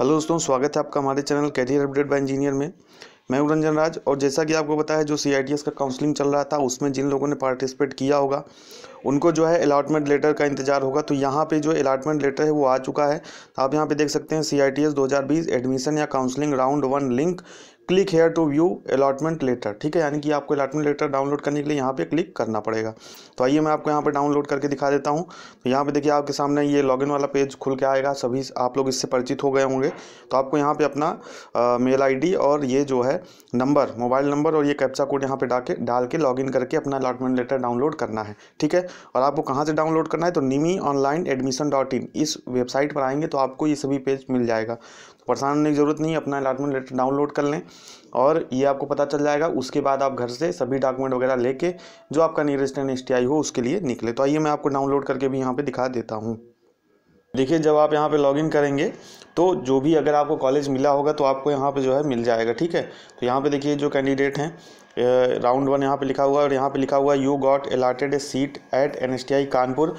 hello दोस्तों स्वागत है आपका हमारे channel career update by engineer में मैं हूं रंजन राज और जैसा कि आपको पता है जो सी का काउंसलिंग चल रहा था उसमें जिन लोगों ने पार्टिसिपेट किया होगा उनको जो है अलाटमेंट लेटर का इंतजार होगा तो यहाँ पे जो अलाटमेंट लेटर है वो आ चुका है आप यहाँ पे देख सकते हैं सी आई एडमिशन या counselling round one link click here to view allotment letter ठीक है यानी कि आपको अलॉटमेंट लेटर डाउनलोड करने के लिए यहाँ पे क्लिक करना पड़ेगा तो आइए मैं आपको यहाँ पे डाउनलोड करके दिखा देता हूँ तो यहाँ पे देखिए आपके सामने ये लॉगिन वाला पेज खुल के आएगा सभी आप लोग इससे परिचित हो गए होंगे तो आपको यहाँ पर अपना आ, मेल आई और ये जो है नंबर मोबाइल नंबर और ये कैप्चा कोड यहाँ पर डाल के डाल के लॉग करके अपना अलॉटमेंट लेटर डाउनलोड करना है ठीक है और आपको कहाँ से डाउनलोड करना है तो NIMI online admission dot in इस वेबसाइट पर आएंगे तो आपको ये सभी पेज मिल जाएगा तो परेशान होने की जरूरत नहीं अपना अलाटमेंट लेटर डाउनलोड कर लें और ये आपको पता चल जाएगा उसके बाद आप घर से सभी डॉक्यूमेंट वगैरह लेके जो आपका नियरेस्ट एन एस हो उसके लिए निकले तो आइए मैं आपको डाउनलोड करके भी यहाँ पर दिखा देता हूँ देखिए जब आप यहाँ पे लॉगिन करेंगे तो जो भी अगर आपको कॉलेज मिला होगा तो आपको यहाँ पे जो है मिल जाएगा ठीक है तो यहाँ पे देखिए जो कैंडिडेट हैं राउंड वन यहाँ पे लिखा हुआ है और यहाँ पे लिखा हुआ है you got allotted a seat at N S T I Kanpur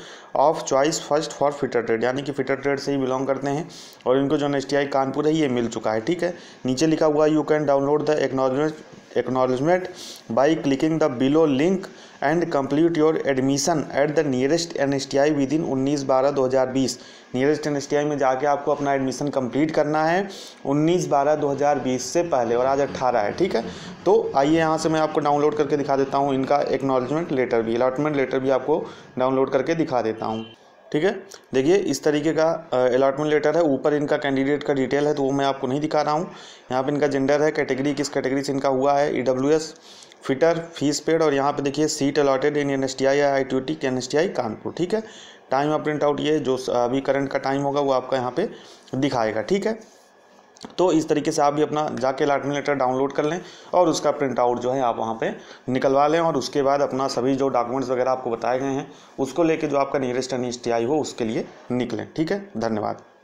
of choice first for fitter trade यानी कि फिटर ट्रेड से ही बिलोंग करते हैं और इनको जो N S T I Kanpur है ये मिल चुका है ठीक है नीचे लिखा हुआ है you can download the acknowledgement clicking the below link and complete your admission at the nearest N S T I within उन्नीस बारह दो हज़ार बीस nearest N S T I में जाके आपको अपना एडमिशन कंप्लीट करना है उन्नीस बारह दो हज़ार बीस से पहले और आज अट्ठारह है ठीक है तो आइए यहाँ से मैं आपको डाउनलोड करके दिखा देता हूँ इनका एक्नॉलेजमेंट लेटर भी अलाटमेंट लेटर भी आपको डाउनलोड करके दिखा देता हूँ ठीक है देखिए इस तरीके का अलाटमेंट लेटर है ऊपर इनका कैंडिडेट का डिटेल है तो वो मैं आपको नहीं दिखा रहा हूँ यहाँ पर इनका जेंडर है कैटेगरी किस कैटेगरी से इनका हुआ है ई फिटर फीस पेड और यहाँ पे देखिए seat allotted in N S T I I T T N S T I Kanpur ठीक है टाइम आप प्रिंट आउट ये जो अभी करंट का टाइम होगा वो आपका यहाँ पे दिखाएगा ठीक है तो इस तरीके से आप भी अपना जाके लाटमी लेटर डाउनलोड कर लें और उसका प्रिंट आउट जो है आप वहाँ पे निकलवा लें और उसके बाद अपना सभी जो डॉक्यूमेंट्स वगैरह आपको बताए गए हैं उसको लेके जो आपका नियरेस्ट एन हो उसके लिए निकलें ठीक है धन्यवाद